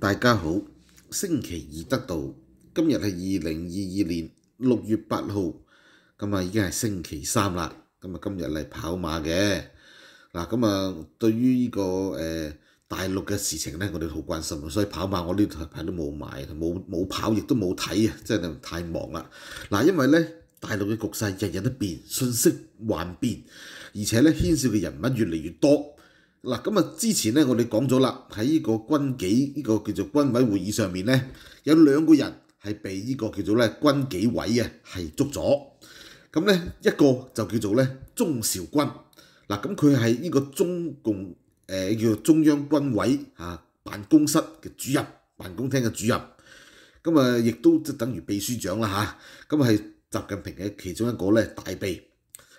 大家好，星期二得到，今日係二零二二年六月八號，咁啊已經係星期三啦。咁啊今日嚟跑馬嘅嗱，咁啊對於呢個誒大陸嘅事情咧，我哋好關心，所以跑馬我呢排牌都冇買，冇冇跑亦都冇睇啊，真係太忙啦嗱。因為咧大陸嘅局勢日日都變，信息幻變，而且咧牽涉嘅人物越嚟越多。嗱，咁啊，之前咧，我哋講咗啦，喺呢個軍紀呢個叫做軍委會議上面咧，有兩個人係被呢個叫做咧軍紀委啊係捉咗，咁咧一個就叫做咧鐘兆軍，嗱，咁佢係呢個中共誒叫做中央軍委啊辦公室嘅主任、辦公廳嘅主任，咁啊，亦都即等於秘書長啦嚇，咁係習近平嘅其中一個咧大秘。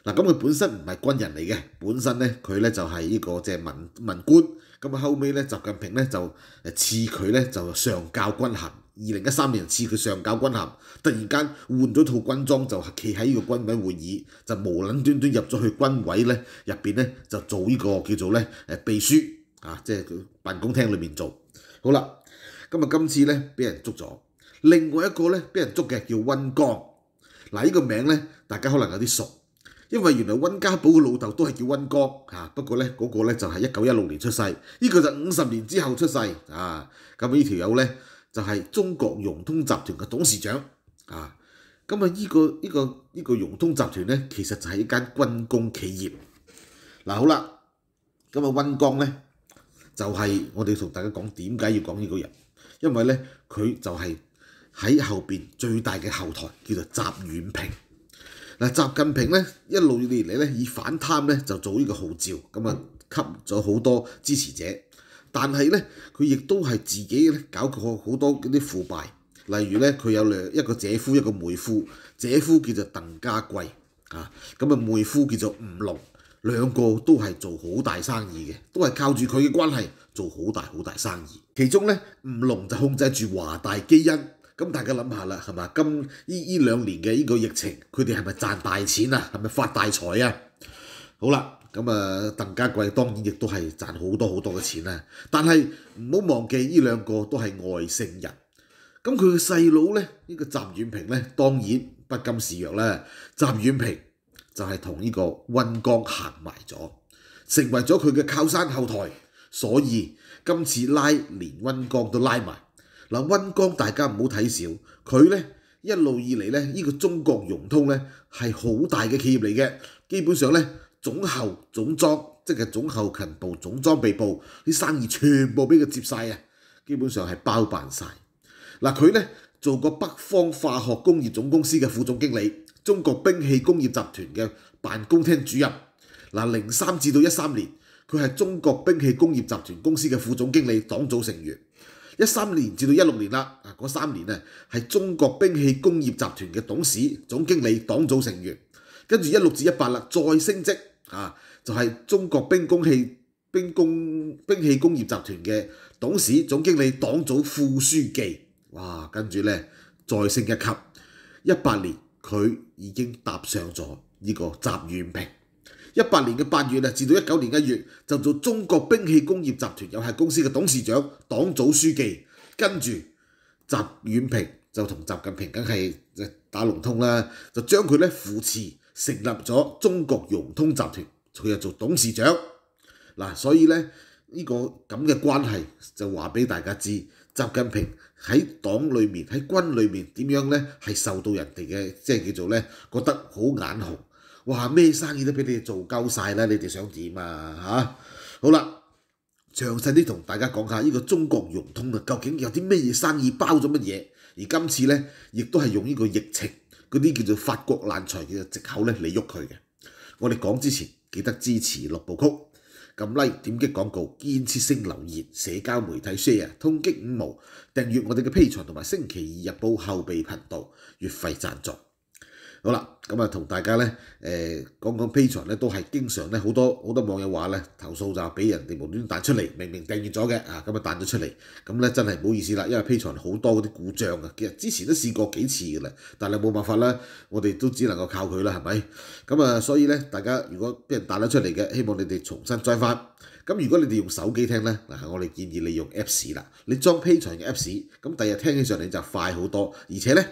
嗱，咁佢本身唔係軍人嚟嘅，本身咧佢咧就係呢個即係文文官。咁啊後尾咧，習近平咧就誒賜佢咧就上教軍衔。二零一三年賜佢上教軍衔，突然間換咗套軍裝就企喺呢個軍委會議，就無諗端端入咗去軍委咧入邊咧就做呢個叫做咧誒秘書啊，即係辦公廳裏面做好啦。咁啊今次咧俾人捉咗，另外一個咧俾人捉嘅叫温江嗱，呢個名咧大家可能有啲熟。因為原來温家寶嘅老豆都係叫温江嚇，不過咧嗰個咧就係一九一六年出世，呢個就五十年之後出世啊。咁呢條友咧就係中國融通集團嘅董事長啊。咁啊呢個呢個呢個融通集團咧其實就係一間軍工企業。嗱好啦，咁啊温江咧就係我哋同大家講點解要講呢個人，因為咧佢就係喺後邊最大嘅後台叫做習遠平。嗱，習近平咧一路以嚟咧以反貪咧就做呢個號召，咁啊吸咗好多支持者。但係咧，佢亦都係自己咧搞過好多嗰啲腐敗。例如咧，佢有兩一個姐夫一個妹夫，姐夫叫做鄧家貴，啊，咁啊妹夫叫做吳龍，兩個都係做好大生意嘅，都係靠住佢嘅關係做好大好大生意。其中咧，吳龍就控制住華大基因。咁大家諗下啦，係嘛？今依依兩年嘅呢個疫情，佢哋係咪賺大錢啊？係咪發大財啊？好啦，咁啊，鄧家貴當然亦都係賺好多好多嘅錢啦。但係唔好忘記呢兩個都係外姓人。咁佢嘅細佬咧，呢個湛遠平咧，當然不甘示弱啦。湛遠平就係同呢個温江行埋咗，成為咗佢嘅靠山後台。所以今次拉，連温江都拉埋。嗱，温江大家唔好睇小佢咧，一路以嚟咧，呢個中國融通咧係好大嘅企業嚟嘅，基本上咧總後總裝，即係總後勤部總裝備部啲生意全部俾佢接曬啊，基本上係包辦曬。嗱，佢咧做過北方化學工業總公司嘅副總經理，中國兵器工業集團嘅辦公廳主任。嗱，零三至到一三年，佢係中國兵器工業集團公司嘅副總經理、黨組成員。一三年至到一六年啦，啊，嗰三年呢系中国兵器工业集团嘅董事、总经理、党组成员。跟住一六至一八啦，再升职啊，就系中国兵工器兵工兵器工业集团嘅董事、总经理、党组副书记。哇，跟住呢再升一级，一八年佢已经踏上咗呢个集权平一八年嘅八月啊，至到一九年一月就做中國兵器工業集團有限公司嘅董事長、黨組書記。跟住習遠平就同習近平梗係打龍通啦，就將佢咧扶持成立咗中國融通集團，佢又做董事長。嗱，所以咧呢個咁嘅關係就話俾大家知，習近平喺黨裏面、喺軍裏面點樣呢？係受到人哋嘅即係叫做呢，覺得好眼紅。哇！咩生意都俾你做鳩曬啦，你哋想點啊？嚇！好啦，詳細啲同大家講下呢個中國融通啊，究竟有啲咩生意包咗乜嘢？而今次咧，亦都係用呢個疫情嗰啲叫做法國爛財嘅藉口咧嚟喐佢嘅。我哋講之前記得支持六部曲，撳 Like、點擊廣告、建設性留言、社交媒體 share、通擊五毛、訂閱我哋嘅披場同埋星期二日報後備頻道月費贊助。好啦，咁啊同大家咧，誒講講 P n 咧都係經常咧好多好多網友話咧投訴就俾人哋無端端彈出嚟，明明訂完咗嘅啊，咁啊彈咗出嚟，咁咧真係唔好意思啦，因為 P n 好多嗰啲故障啊，其實之前都試過幾次嘅啦，但係冇辦法啦，我哋都只能夠靠佢啦，係咪？咁啊，所以咧，大家如果俾人彈咗出嚟嘅，希望你哋重新再翻。咁如果你哋用手機聽咧，嗱我哋建議你用 Apps 啦，你裝 P n 嘅 Apps，咁第日聽起上嚟就快好多，而且咧。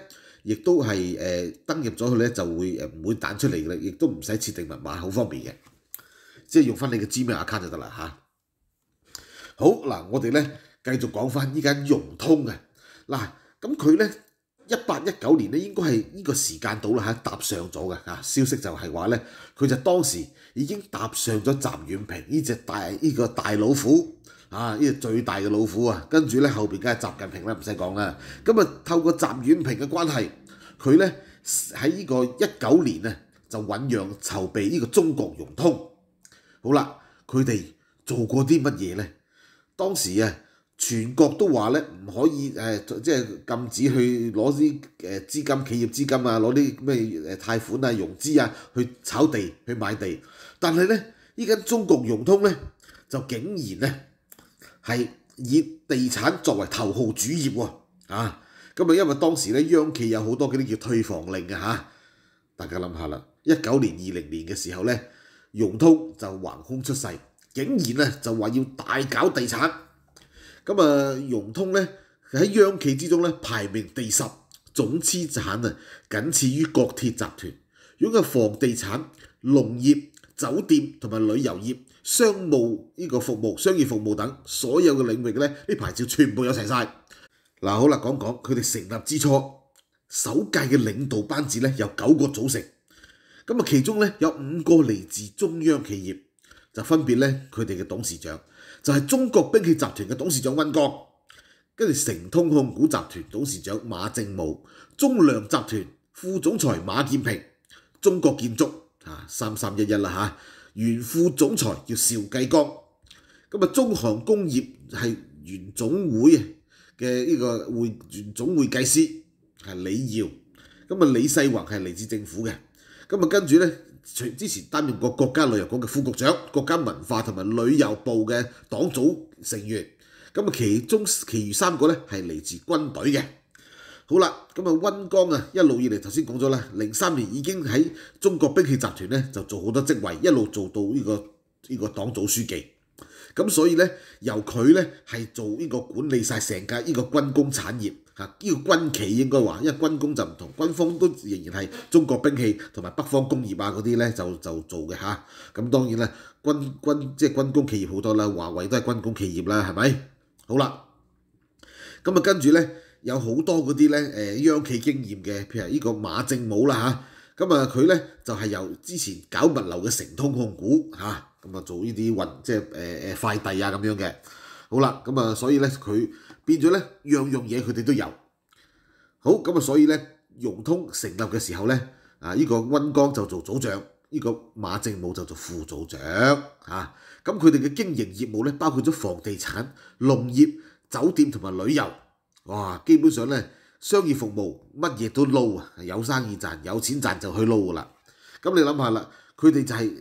亦都係誒登入咗佢咧，就會誒唔會彈出嚟嘅，亦都唔使設定密碼，好方便嘅，即係用翻你嘅 Gmail account 就得啦嚇。好嗱，我哋咧繼續講翻依間融通嘅嗱，咁佢咧一八一九年咧應該係呢個時間到啦嚇，搭上咗嘅啊，消息就係話咧，佢就當時已經搭上咗站遠平呢只大呢個大老虎。啊！依個最大嘅老虎啊，跟住咧後邊梗係習近平啦，唔使講啦。咁啊透過習遠平嘅關係，佢咧喺呢個一九年啊就揾樣籌備呢個中國融通。好啦，佢哋做過啲乜嘢咧？當時啊全國都話咧唔可以誒，即係禁止去攞啲誒資金、企業資金啊，攞啲咩誒貸款啊、融資啊去炒地、去買地。但係咧依間中國融通咧就竟然咧～係以地產作為頭號主業喎，啊！咁啊，因為當時咧，央企有好多嗰啲叫退房令嘅嚇，大家諗下啦。一九年、二零年嘅時候咧，融通就橫空出世，竟然咧就話要大搞地產。咁啊，融通咧喺央企之中咧排名第十，總資產啊僅次於國鐵集團。如果房地產、農業。酒店同埋旅遊業、商務呢個服務、商業服務等所有嘅領域咧，呢牌照全部有齊曬。嗱，好啦，講講佢哋成立之初，首屆嘅領導班子咧，由九個組成。咁啊，其中咧有五個嚟自中央企業，就分別咧佢哋嘅董事長，就係中國兵器集團嘅董事長温鋼，跟住成通控股集團董事長馬正武、中糧集團副總裁馬建平、中國建築。啊，三三一一啦嚇，原副总裁叫邵继光，咁啊中航工业系原总会嘅呢个会原总会计师系李耀，咁啊李世宏系嚟自政府嘅，咁啊跟住咧，之前担任过国家旅游局嘅副局长，国家文化同埋旅游部嘅党组成员，咁啊其中其余三个咧系嚟自军队嘅。好啦，咁啊，温江啊，一路以嚟頭先講咗啦，零三年已經喺中國兵器集團咧就做好多職位，一路做到呢個呢個黨組書記，咁所以咧由佢咧係做呢個管理曬成架呢個軍工產業嚇，呢個軍企應該話，因為軍工就唔同軍方都仍然係中國兵器同埋北方工業啊嗰啲咧就就做嘅嚇，咁當然啦，軍軍即係軍工企業好多啦，華為都係軍工企業啦，係咪？好啦，咁啊跟住咧。有好多嗰啲咧，誒央企經驗嘅，譬如呢個馬正武啦嚇，咁啊佢咧就係由之前搞物流嘅成通控股嚇，咁啊做呢啲運即係誒誒快遞啊咁樣嘅。好啦，咁啊所以咧佢變咗咧樣樣嘢佢哋都有。好咁啊，所以咧融通成立嘅時候咧啊，呢個温江就做組長，呢個馬正武就做副組長嚇。咁佢哋嘅經營業務咧包括咗房地產、農業、酒店同埋旅遊。哇！基本上咧，商業服務乜嘢都撈啊，有生意賺，有錢賺就去撈噶啦。咁你諗下啦，佢哋就係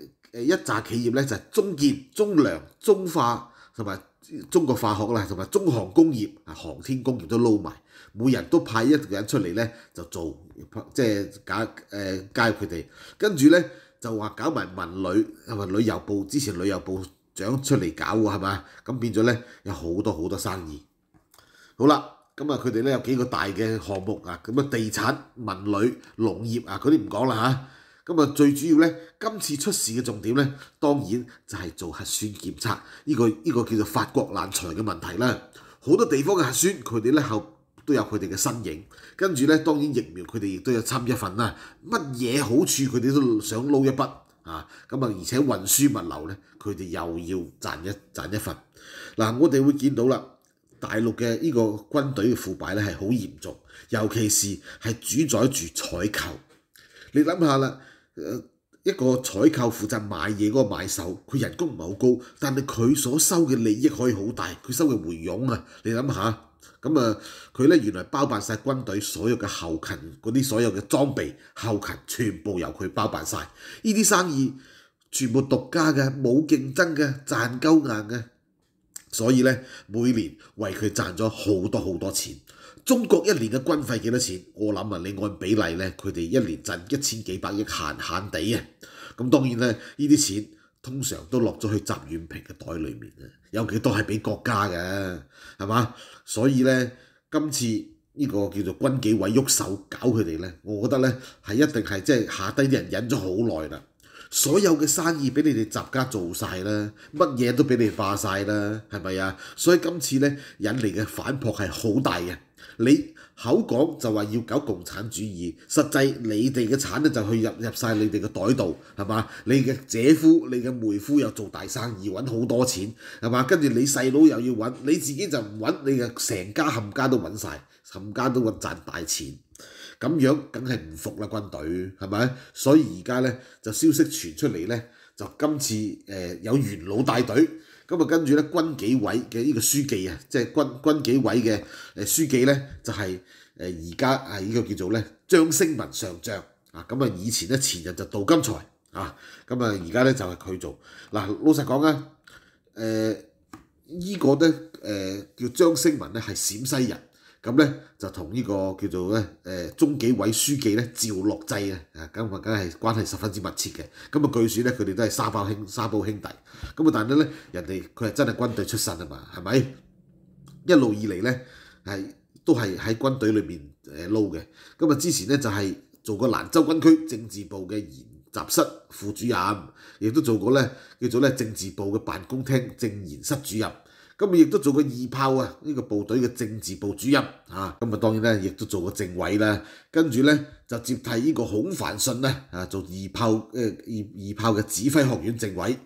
一扎企業咧，就係中建、中糧、中化同埋中國化學啦，同埋中航工業啊，航天工業都撈埋，每人都派一個人出嚟咧就做，即係搞誒入佢哋。跟住咧就話搞埋文旅，埋旅遊部之前旅遊部長出嚟搞喎，係嘛？咁變咗咧有好多好多生意。好啦。咁啊，佢哋咧有幾個大嘅項目啊，咁啊地產、文旅、農業啊，嗰啲唔講啦嚇。咁啊，最主要咧，今次出事嘅重點咧，當然就係做核酸檢測，呢個依個叫做法國難才嘅問題啦。好多地方嘅核酸，佢哋咧後都有佢哋嘅身影。跟住咧，當然疫苗佢哋亦都有參一份啦。乜嘢好處佢哋都想撈一筆啊。咁啊，而且運輸物流咧，佢哋又要賺一賺一份。嗱，我哋會見到啦。大陸嘅呢個軍隊嘅腐敗咧係好嚴重，尤其是係主宰住採購。你諗下啦，一個採購負責買嘢嗰個買手，佢人工唔係好高，但係佢所收嘅利益可以好大，佢收嘅回傭啊！你諗下，咁啊佢咧原來包辦曬軍隊所有嘅後勤嗰啲所有嘅裝備，後勤全部由佢包辦曬。呢啲生意全部獨家嘅，冇競爭嘅，賺鳩硬嘅。所以咧，每年為佢賺咗好多好多錢。中國一年嘅軍費幾多錢？我諗啊，你按比例咧，佢哋一年賺一千幾百億，閒閒地啊。咁當然咧，呢啲錢通常都落咗去集軟平嘅袋裏面啊。有幾多係俾國家嘅，係嘛？所以咧，今次呢個叫做軍紀委喐手搞佢哋咧，我覺得咧係一定係即係下低啲人忍咗好耐啦。所有嘅生意俾你哋集家做晒啦，乜嘢都俾你化晒啦，係咪啊？所以今次咧引嚟嘅反撲係好大嘅。你口講就話要搞共產主義，實際你哋嘅產咧就去入入曬你哋嘅袋度，係嘛？你嘅姐夫、你嘅妹夫又做大生意揾好多錢，係嘛？跟住你細佬又要揾，你自己就唔揾，你就成家冚家都揾晒，冚家都揾賺大錢。咁樣梗係唔服啦軍隊係咪？所以而家咧就消息傳出嚟咧，就今次誒有元老帶隊，咁啊跟住咧軍幾委嘅呢個書記啊，即係軍軍幾委嘅誒書記咧，就係誒而家啊呢個叫做咧張星文上將啊咁啊以前咧前日就杜金才啊咁啊而家咧就係佢做嗱老實講啊誒呢個咧誒叫張星文咧係陝西人。咁咧就同呢個叫做咧誒中紀委書記咧趙樂際啊，啊咁啊梗係關係十分之密切嘅。咁啊據說咧佢哋都係沙包兄沙包兄弟。咁啊但係咧人哋佢係真係軍隊出身啊嘛，係咪？一路以嚟咧係都係喺軍隊裏邊誒撈嘅。咁啊之前咧就係做過蘭州軍區政治部嘅研習室副主任，亦都做過咧叫做咧政治部嘅辦公廳政研室主任。咁啊，亦都做過二炮啊！呢個部隊嘅政治部主任啊，咁啊當然咧，亦都做過政委啦。跟住咧，就接替呢個孔繁信咧啊，做二炮誒二二炮嘅指揮學院政委。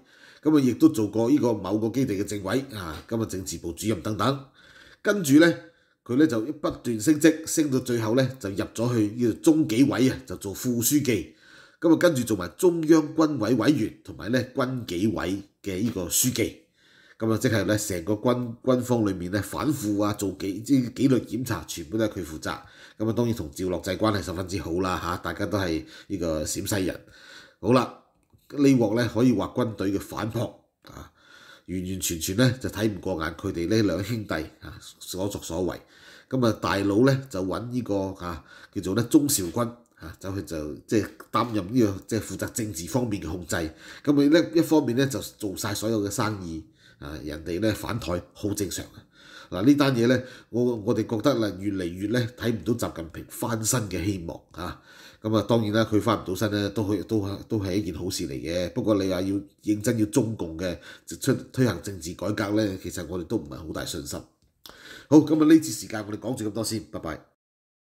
咁啊，亦都做過呢個某個基地嘅政委啊，咁啊政治部主任等等。跟住咧，佢咧就不斷升職，升到最後咧就入咗去呢個中紀委啊，就做副書記。咁啊，跟住做埋中央軍委委員同埋咧軍紀委嘅呢個書記。咁啊，即係咧，成個軍軍方裏面咧，反腐啊，做紀即紀律檢查，全部都係佢負責。咁啊，當然同趙樂際關係十分之好啦，嚇，大家都係呢個陝西人。好啦，呢鑊咧可以話軍隊嘅反撲啊，完完全全咧就睇唔過眼佢哋呢兩兄弟啊所作所為。咁啊，大佬咧就揾呢個啊，叫做咧宗少軍啊，走去就即係擔任呢個即係負責政治方面嘅控制。咁佢咧一方面咧就做曬所有嘅生意。啊！人哋咧反台好正常啊！嗱，呢單嘢咧，我我哋覺得啦，越嚟越咧睇唔到習近平翻身嘅希望啊！咁啊，當然啦，佢翻唔到身咧，都好都都係一件好事嚟嘅。不過你話要認真要中共嘅出推行政治改革咧，其實我哋都唔係好大信心。好，咁啊呢次時間我哋講住咁多先，拜拜。